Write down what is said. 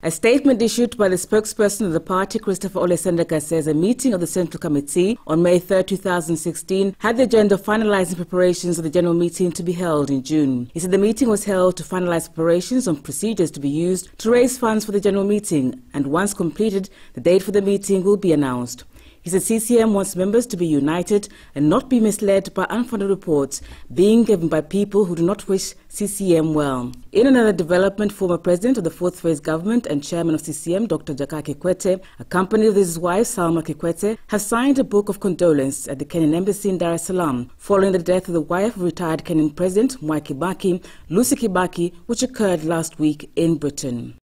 A statement issued by the spokesperson of the party, Christopher Olesendeka, says a meeting of the Central Committee on May 3, 2016, had the agenda of finalizing preparations of the general meeting to be held in June. He said the meeting was held to finalize preparations on procedures to be used to raise funds for the general meeting, and once completed, the date for the meeting will be announced. He said CCM wants members to be united and not be misled by unfounded reports being given by people who do not wish CCM well. In another development, former president of the fourth phase government and chairman of CCM, Dr. Jaka Kikwete, accompanied with his wife, Salma Kikwete, have signed a book of condolence at the Kenyan embassy in Dar es Salaam following the death of the wife of retired Kenyan president, Mwai Kibaki, Lucy Kibaki, which occurred last week in Britain.